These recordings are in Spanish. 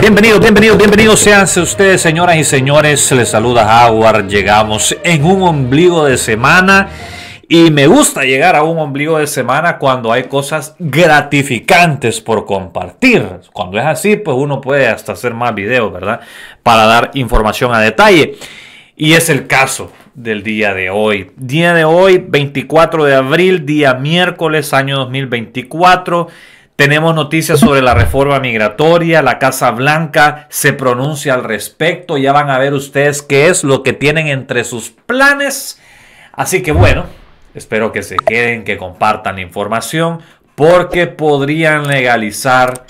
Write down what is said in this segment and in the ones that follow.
Bienvenidos, bienvenidos, bienvenidos sean ustedes, señoras y señores. Les saluda Howard. Llegamos en un ombligo de semana. Y me gusta llegar a un ombligo de semana cuando hay cosas gratificantes por compartir. Cuando es así, pues uno puede hasta hacer más videos, ¿verdad? Para dar información a detalle. Y es el caso del día de hoy. Día de hoy, 24 de abril, día miércoles, año 2024. Tenemos noticias sobre la reforma migratoria, la Casa Blanca se pronuncia al respecto, ya van a ver ustedes qué es lo que tienen entre sus planes. Así que bueno, espero que se queden, que compartan la información, porque podrían legalizar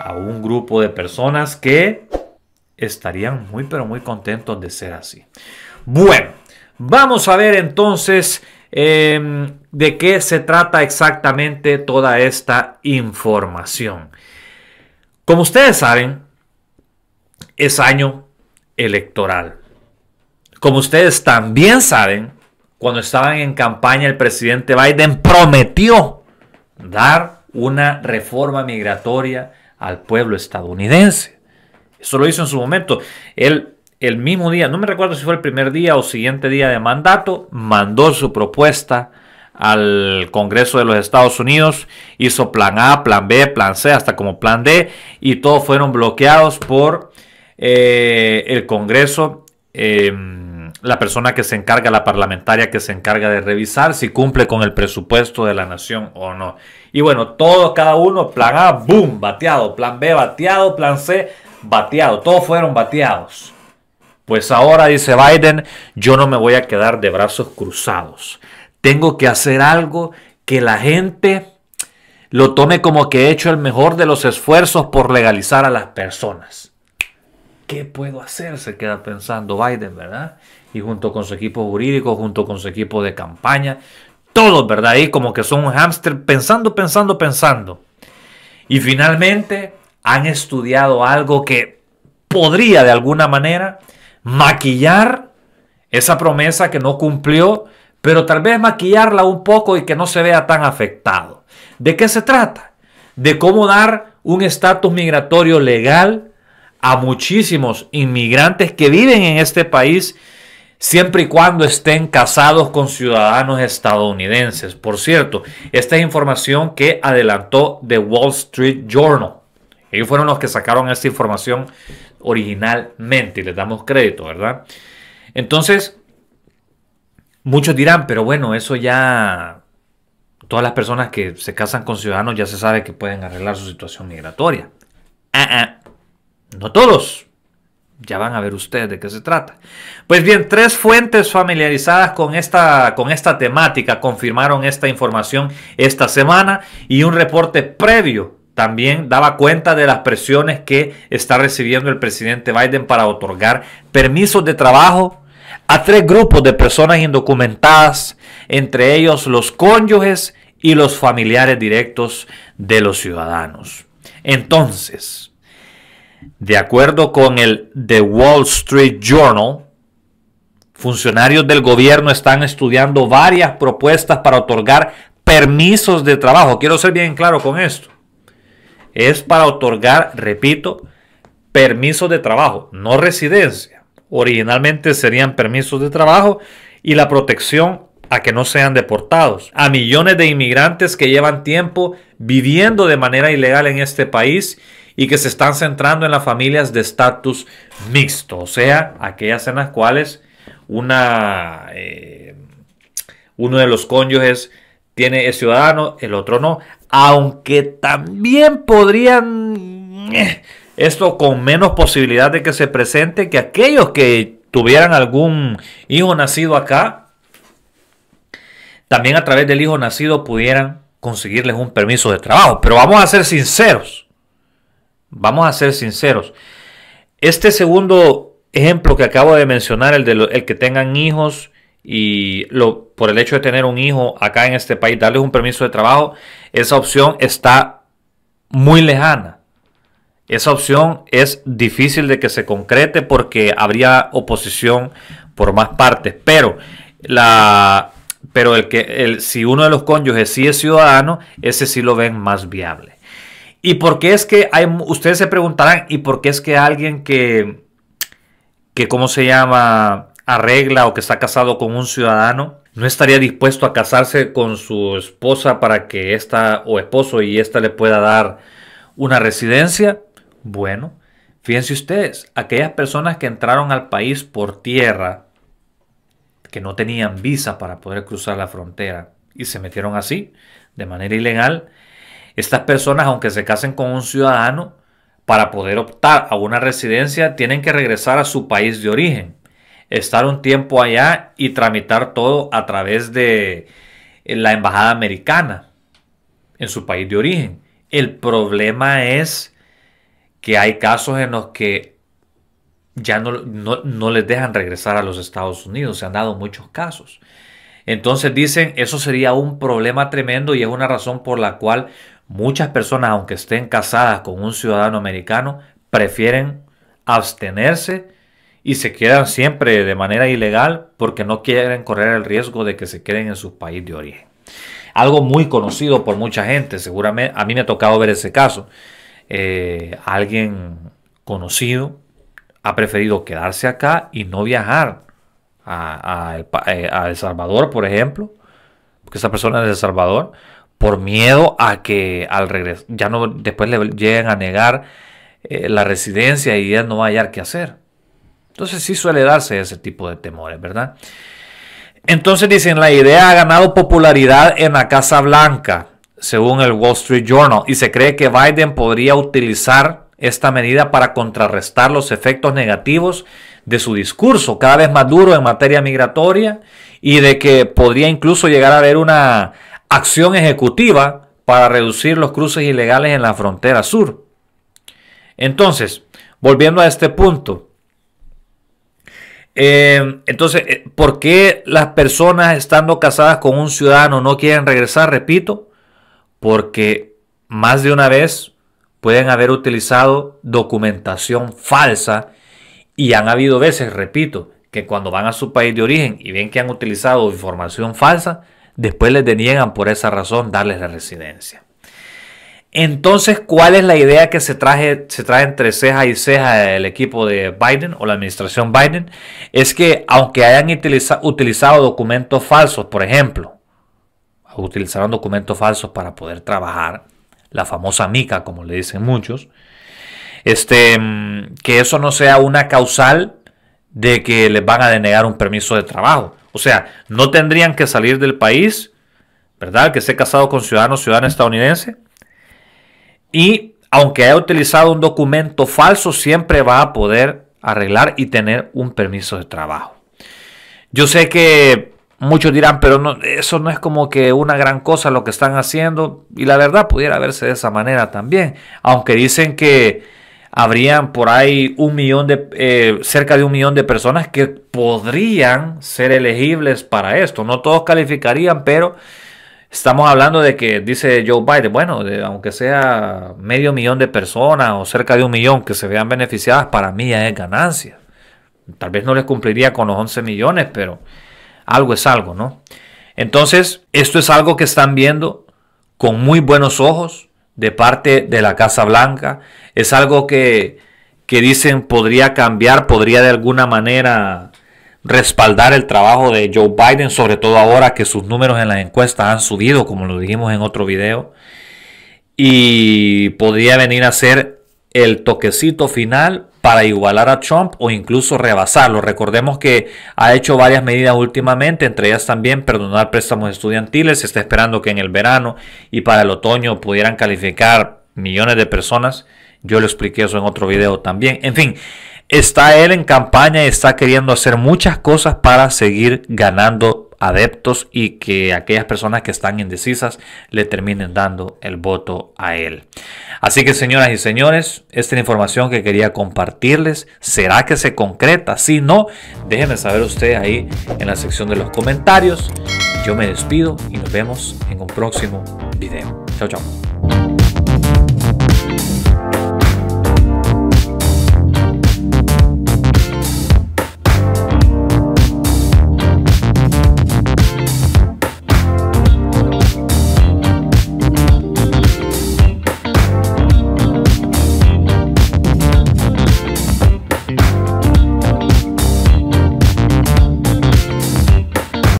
a un grupo de personas que estarían muy pero muy contentos de ser así. Bueno, Vamos a ver entonces em, de qué se trata exactamente toda esta información. Como ustedes saben, es año electoral. Como ustedes también saben, cuando estaban en campaña el presidente Biden prometió dar una reforma migratoria al pueblo estadounidense. Eso lo hizo en su momento. Él el mismo día, no me recuerdo si fue el primer día o siguiente día de mandato, mandó su propuesta al Congreso de los Estados Unidos, hizo plan A, plan B, plan C, hasta como plan D, y todos fueron bloqueados por eh, el Congreso, em, la persona que se encarga, la parlamentaria que se encarga de revisar si cumple con el presupuesto de la nación o no. Y bueno, todos cada uno, plan A, boom, bateado, plan B, bateado, plan C, bateado, todos fueron bateados. Pues ahora, dice Biden, yo no me voy a quedar de brazos cruzados. Tengo que hacer algo que la gente lo tome como que he hecho el mejor de los esfuerzos por legalizar a las personas. ¿Qué puedo hacer? Se queda pensando Biden, ¿verdad? Y junto con su equipo jurídico, junto con su equipo de campaña, todos, ¿verdad? Ahí como que son un hámster pensando, pensando, pensando. Y finalmente han estudiado algo que podría de alguna manera maquillar esa promesa que no cumplió, pero tal vez maquillarla un poco y que no se vea tan afectado. ¿De qué se trata? De cómo dar un estatus migratorio legal a muchísimos inmigrantes que viven en este país siempre y cuando estén casados con ciudadanos estadounidenses. Por cierto, esta es información que adelantó The Wall Street Journal. Ellos fueron los que sacaron esta información originalmente, y les damos crédito, ¿verdad? Entonces, muchos dirán, pero bueno, eso ya todas las personas que se casan con ciudadanos ya se sabe que pueden arreglar su situación migratoria. Ah, ah, no todos. Ya van a ver ustedes de qué se trata. Pues bien, tres fuentes familiarizadas con esta, con esta temática confirmaron esta información esta semana y un reporte previo también daba cuenta de las presiones que está recibiendo el presidente Biden para otorgar permisos de trabajo a tres grupos de personas indocumentadas, entre ellos los cónyuges y los familiares directos de los ciudadanos. Entonces, de acuerdo con el The Wall Street Journal, funcionarios del gobierno están estudiando varias propuestas para otorgar permisos de trabajo. Quiero ser bien claro con esto es para otorgar, repito, permisos de trabajo, no residencia. Originalmente serían permisos de trabajo y la protección a que no sean deportados. A millones de inmigrantes que llevan tiempo viviendo de manera ilegal en este país y que se están centrando en las familias de estatus mixto, o sea, aquellas en las cuales una, eh, uno de los cónyuges tiene el ciudadano, el otro no. Aunque también podrían eh, esto con menos posibilidad de que se presente que aquellos que tuvieran algún hijo nacido acá, también a través del hijo nacido pudieran conseguirles un permiso de trabajo. Pero vamos a ser sinceros. Vamos a ser sinceros. Este segundo ejemplo que acabo de mencionar, el, de el que tengan hijos y lo, por el hecho de tener un hijo acá en este país, darles un permiso de trabajo, esa opción está muy lejana. Esa opción es difícil de que se concrete porque habría oposición por más partes, pero la pero el que el, si uno de los cónyuges sí es ciudadano, ese sí lo ven más viable. ¿Y por qué es que hay ustedes se preguntarán y por qué es que alguien que que cómo se llama arregla o que está casado con un ciudadano, no estaría dispuesto a casarse con su esposa para que esta o esposo y ésta le pueda dar una residencia? Bueno, fíjense ustedes, aquellas personas que entraron al país por tierra, que no tenían visa para poder cruzar la frontera y se metieron así, de manera ilegal, estas personas, aunque se casen con un ciudadano, para poder optar a una residencia, tienen que regresar a su país de origen estar un tiempo allá y tramitar todo a través de eh, la embajada americana en su país de origen. El problema es que hay casos en los que ya no, les dejan regresar a los Estados Unidos, se han dado muchos casos. Entonces dicen, eso sería un problema tremendo y es una razón por la cual muchas personas, aunque estén casadas con un ciudadano americano, prefieren abstenerse y se quedan siempre de manera ilegal porque no quieren correr el riesgo de que se queden en su país de origen. Algo muy conocido por mucha gente, seguramente a mí me ha tocado ver ese caso. Eh, alguien conocido ha preferido quedarse acá y no viajar eh, a, el, Salvador, por ejemplo, porque esa persona es de El Salvador, por miedo a que al regresar ya no, después le lleguen a negar eh, la residencia y ya no va a hallar qué hacer. Entonces sí suele darse ese tipo de temores, ¿verdad? Entonces dicen, la idea ha ganado popularidad en la Casa Blanca, según el Wall Street Journal, y se cree que Biden podría utilizar esta medida para contrarrestar los efectos negativos de su discurso, cada vez más duro en materia migratoria, y de que podría incluso llegar a haber una acción ejecutiva para reducir los cruces ilegales en la frontera sur. Entonces, volviendo a este punto, eh, entonces, eh, ¿por qué las personas estando casadas con un ciudadano no quieren regresar? Repito, porque más de una vez pueden haber utilizado documentación falsa y han habido veces, repito, que cuando van a su país de origen y ven que han utilizado información falsa, después les deniegan por esa razón darles la residencia. Entonces, ¿cuál es la idea que se traje, se trae entre ceja y ceja el equipo de Biden o la administración Biden? Es que aunque hayan utilizado documentos falsos, por ejemplo, utilizaron documentos falsos para poder trabajar, la famosa mica, como le dicen muchos, este, mm, que eso no sea una causal de que les van a denegar un permiso de trabajo. O sea, no tendrían que salir del país, ¿verdad? Que esté casado con ciudadano o ciudadana estadounidense y aunque haya utilizado un documento falso, siempre va a poder arreglar y tener un permiso de trabajo. Yo sé que muchos dirán, pero no, eso no es como que una gran cosa lo que están haciendo. Y la verdad pudiera verse de esa manera también. Aunque dicen que habrían por ahí un millón de, eh, cerca de un millón de personas que podrían ser elegibles para esto. No todos calificarían, pero Estamos hablando de que dice Joe Biden, bueno, aunque sea medio millón de personas o cerca de un millón que se vean beneficiadas, para mí ya es ganancia. Tal vez no les cumpliría con los 11 millones, pero algo es algo, ¿no? Entonces, esto es algo que están viendo con muy buenos ojos de parte de la Casa Blanca. Es algo que, que dicen podría cambiar, podría de alguna manera respaldar el trabajo de Joe Biden, sobre todo ahora que sus números en las encuestas han subido, como lo dijimos en otro video, y podría venir a ser el toquecito final para igualar a Trump o incluso rebasarlo. Recordemos que ha hecho varias medidas últimamente, entre ellas también perdonar préstamos estudiantiles, se está esperando que en el verano y para el otoño pudieran calificar millones de personas. Yo lo expliqué eso en otro video también. En fin, Está él en campaña y está queriendo hacer muchas cosas para seguir ganando adeptos y que aquellas personas que están indecisas le terminen dando el voto a él. Así que señoras y señores, esta es la información que quería compartirles. ¿Será que se concreta? Si no, déjenme saber ustedes ahí en la sección de los comentarios. Yo me despido y nos vemos en un próximo video. Chao, chao.